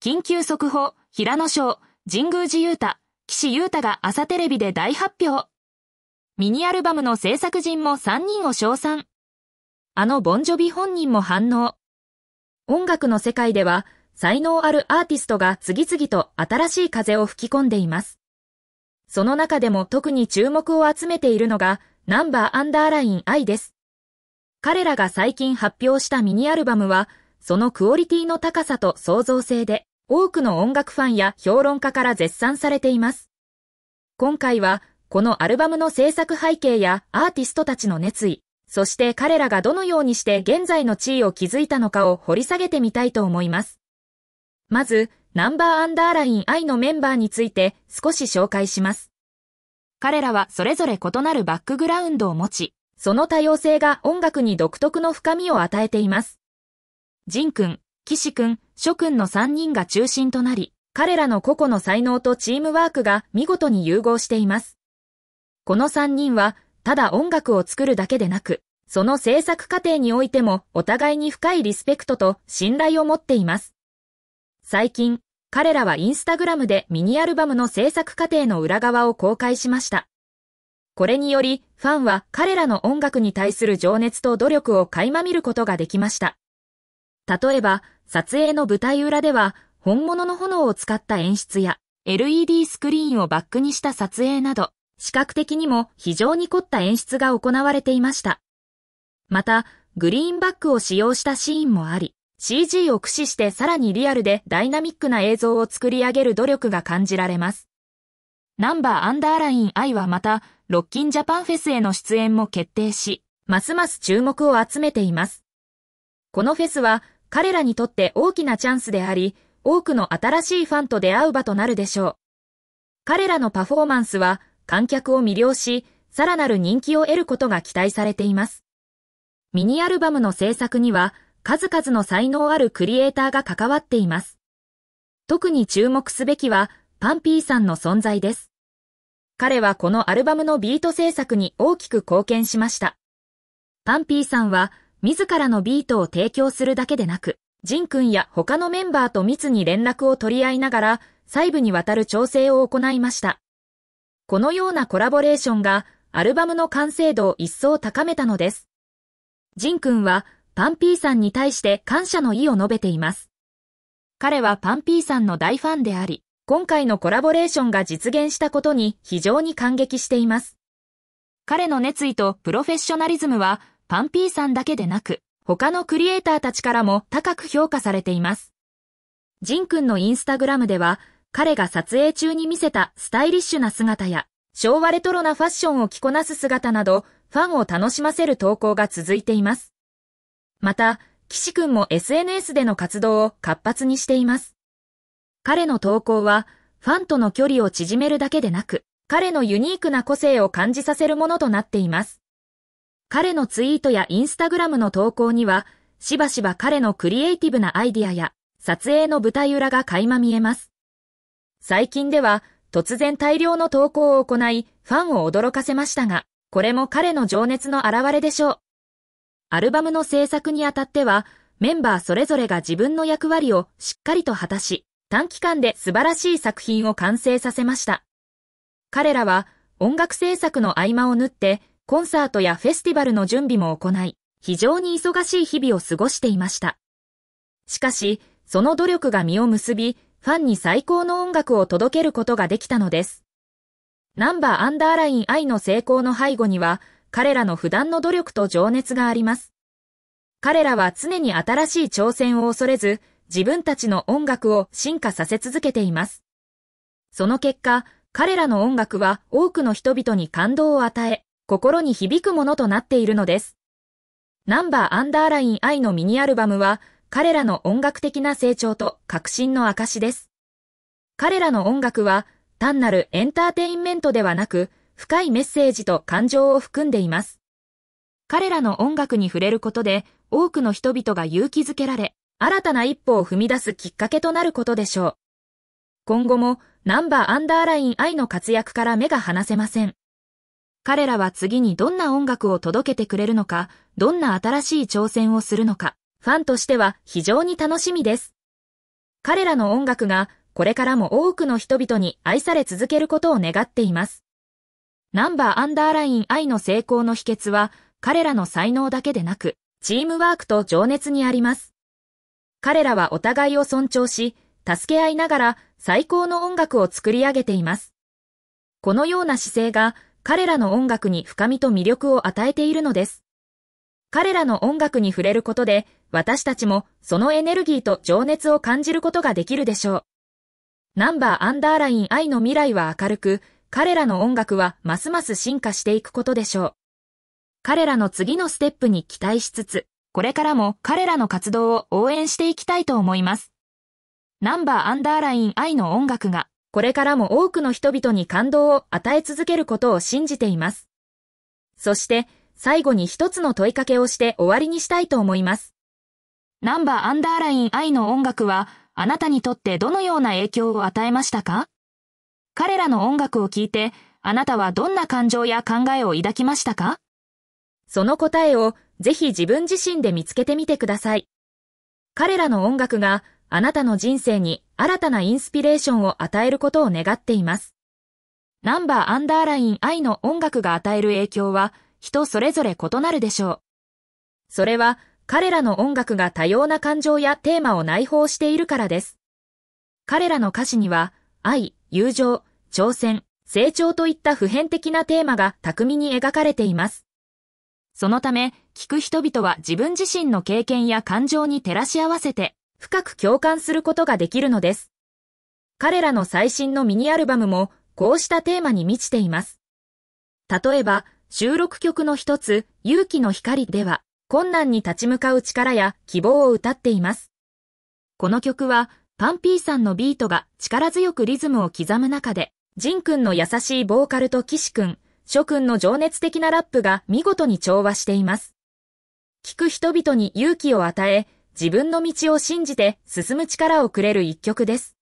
緊急速報、平野翔、神宮寺勇太、岸優太が朝テレビで大発表。ミニアルバムの制作陣も3人を称賛。あのボンジョビ本人も反応。音楽の世界では、才能あるアーティストが次々と新しい風を吹き込んでいます。その中でも特に注目を集めているのが、ナンバーアンダーライン I です。彼らが最近発表したミニアルバムは、そのクオリティの高さと創造性で、多くの音楽ファンや評論家から絶賛されています。今回は、このアルバムの制作背景やアーティストたちの熱意、そして彼らがどのようにして現在の地位を築いたのかを掘り下げてみたいと思います。まず、ナンバーアンダーライン I のメンバーについて少し紹介します。彼らはそれぞれ異なるバックグラウンドを持ち、その多様性が音楽に独特の深みを与えています。ジン君、岸君、諸君の3人が中心となり、彼らの個々の才能とチームワークが見事に融合しています。この3人は、ただ音楽を作るだけでなく、その制作過程においてもお互いに深いリスペクトと信頼を持っています。最近、彼らはインスタグラムでミニアルバムの制作過程の裏側を公開しました。これにより、ファンは彼らの音楽に対する情熱と努力を垣間見ることができました。例えば、撮影の舞台裏では、本物の炎を使った演出や、LED スクリーンをバックにした撮影など、視覚的にも非常に凝った演出が行われていました。また、グリーンバックを使用したシーンもあり、CG を駆使してさらにリアルでダイナミックな映像を作り上げる努力が感じられます。ナンバーアンダーライン I はまた、ロッキンジャパンフェスへの出演も決定し、ますます注目を集めています。このフェスは、彼らにとって大きなチャンスであり、多くの新しいファンと出会う場となるでしょう。彼らのパフォーマンスは観客を魅了し、さらなる人気を得ることが期待されています。ミニアルバムの制作には、数々の才能あるクリエイターが関わっています。特に注目すべきは、パンピーさんの存在です。彼はこのアルバムのビート制作に大きく貢献しました。パンピーさんは、自らのビートを提供するだけでなく、ジン君や他のメンバーと密に連絡を取り合いながら、細部にわたる調整を行いました。このようなコラボレーションが、アルバムの完成度を一層高めたのです。ジン君は、パンピーさんに対して感謝の意を述べています。彼はパンピーさんの大ファンであり、今回のコラボレーションが実現したことに非常に感激しています。彼の熱意とプロフェッショナリズムは、パンピーさんだけでなく、他のクリエイターたちからも高く評価されています。ジン君のインスタグラムでは、彼が撮影中に見せたスタイリッシュな姿や、昭和レトロなファッションを着こなす姿など、ファンを楽しませる投稿が続いています。また、岸くんも SNS での活動を活発にしています。彼の投稿は、ファンとの距離を縮めるだけでなく、彼のユニークな個性を感じさせるものとなっています。彼のツイートやインスタグラムの投稿には、しばしば彼のクリエイティブなアイディアや撮影の舞台裏が垣間見えます。最近では突然大量の投稿を行いファンを驚かせましたが、これも彼の情熱の表れでしょう。アルバムの制作にあたっては、メンバーそれぞれが自分の役割をしっかりと果たし、短期間で素晴らしい作品を完成させました。彼らは音楽制作の合間を縫ってコンサートやフェスティバルの準備も行い、非常に忙しい日々を過ごしていました。しかし、その努力が実を結び、ファンに最高の音楽を届けることができたのです。ナンバーアンダーライン I の成功の背後には、彼らの普段の努力と情熱があります。彼らは常に新しい挑戦を恐れず、自分たちの音楽を進化させ続けています。その結果、彼らの音楽は多くの人々に感動を与え、心に響くものとなっているのです。ナンバーアンダーライン I のミニアルバムは、彼らの音楽的な成長と革新の証です。彼らの音楽は、単なるエンターテインメントではなく、深いメッセージと感情を含んでいます。彼らの音楽に触れることで、多くの人々が勇気づけられ、新たな一歩を踏み出すきっかけとなることでしょう。今後も、ナンバーアンダーライン I の活躍から目が離せません。彼らは次にどんな音楽を届けてくれるのか、どんな新しい挑戦をするのか、ファンとしては非常に楽しみです。彼らの音楽がこれからも多くの人々に愛され続けることを願っています。ナンバーアンダーライン愛の成功の秘訣は彼らの才能だけでなく、チームワークと情熱にあります。彼らはお互いを尊重し、助け合いながら最高の音楽を作り上げています。このような姿勢が彼らの音楽に深みと魅力を与えているのです。彼らの音楽に触れることで、私たちもそのエネルギーと情熱を感じることができるでしょう。ナンバーアンダーライン愛の未来は明るく、彼らの音楽はますます進化していくことでしょう。彼らの次のステップに期待しつつ、これからも彼らの活動を応援していきたいと思います。ナンバーアンダーライン愛の音楽がこれからも多くの人々に感動を与え続けることを信じています。そして、最後に一つの問いかけをして終わりにしたいと思います。ナンバーアンダーライン愛の音楽は、あなたにとってどのような影響を与えましたか彼らの音楽を聴いて、あなたはどんな感情や考えを抱きましたかその答えをぜひ自分自身で見つけてみてください。彼らの音楽があなたの人生に新たなインスピレーションを与えることを願っています。ナンバーアンダーライン愛の音楽が与える影響は人それぞれ異なるでしょう。それは彼らの音楽が多様な感情やテーマを内包しているからです。彼らの歌詞には愛、友情、挑戦、成長といった普遍的なテーマが巧みに描かれています。そのため、聞く人々は自分自身の経験や感情に照らし合わせて、深く共感することができるのです。彼らの最新のミニアルバムもこうしたテーマに満ちています。例えば、収録曲の一つ、勇気の光では、困難に立ち向かう力や希望を歌っています。この曲は、パンピーさんのビートが力強くリズムを刻む中で、ジン君の優しいボーカルとシ君、諸君の情熱的なラップが見事に調和しています。聞く人々に勇気を与え、自分の道を信じて進む力をくれる一曲です。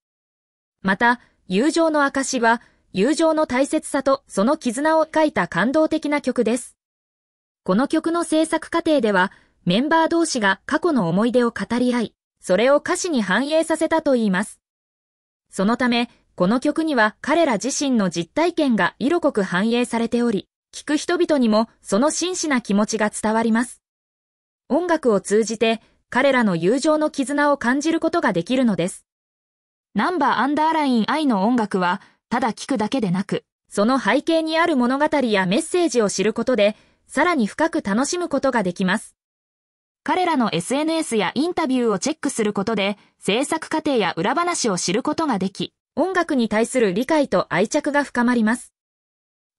また、友情の証は、友情の大切さとその絆を書いた感動的な曲です。この曲の制作過程では、メンバー同士が過去の思い出を語り合い、それを歌詞に反映させたと言います。そのため、この曲には彼ら自身の実体験が色濃く反映されており、聴く人々にもその真摯な気持ちが伝わります。音楽を通じて彼らの友情の絆を感じることができるのです。ナンバーアンダーライン愛の音楽は、ただ聴くだけでなく、その背景にある物語やメッセージを知ることで、さらに深く楽しむことができます。彼らの SNS やインタビューをチェックすることで、制作過程や裏話を知ることができ、音楽に対する理解と愛着が深まります。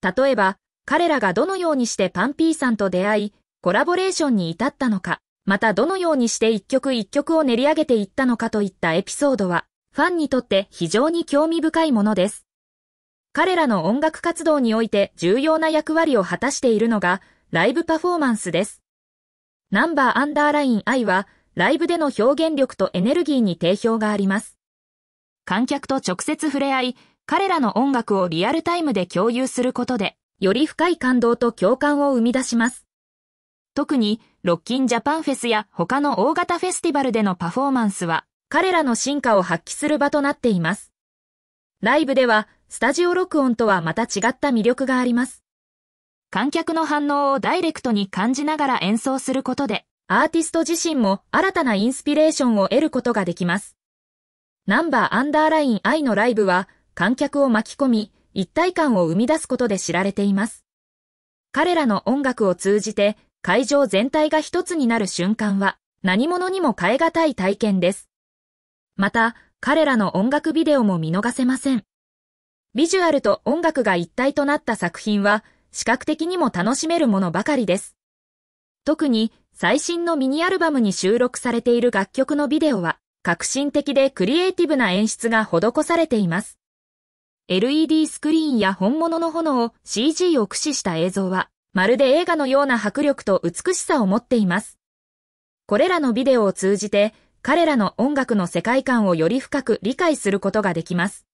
例えば、彼らがどのようにしてパンピーさんと出会い、コラボレーションに至ったのか、またどのようにして一曲一曲を練り上げていったのかといったエピソードは、ファンにとって非常に興味深いものです。彼らの音楽活動において重要な役割を果たしているのが、ライブパフォーマンスです。ナンバーアンダーライン I は、ライブでの表現力とエネルギーに定評があります。観客と直接触れ合い、彼らの音楽をリアルタイムで共有することで、より深い感動と共感を生み出します。特にロッキンジャパンフェスや他の大型フェスティバルでのパフォーマンスは彼らの進化を発揮する場となっています。ライブではスタジオ録音とはまた違った魅力があります。観客の反応をダイレクトに感じながら演奏することで、アーティスト自身も新たなインスピレーションを得ることができます。ナンバーアンダーライン I のライブは観客を巻き込み、一体感を生み出すことで知られています。彼らの音楽を通じて会場全体が一つになる瞬間は何者にも変え難い体験です。また、彼らの音楽ビデオも見逃せません。ビジュアルと音楽が一体となった作品は、視覚的にも楽しめるものばかりです。特に、最新のミニアルバムに収録されている楽曲のビデオは、革新的でクリエイティブな演出が施されています。LED スクリーンや本物の炎、を CG を駆使した映像は、まるで映画のような迫力と美しさを持っています。これらのビデオを通じて、彼らの音楽の世界観をより深く理解することができます。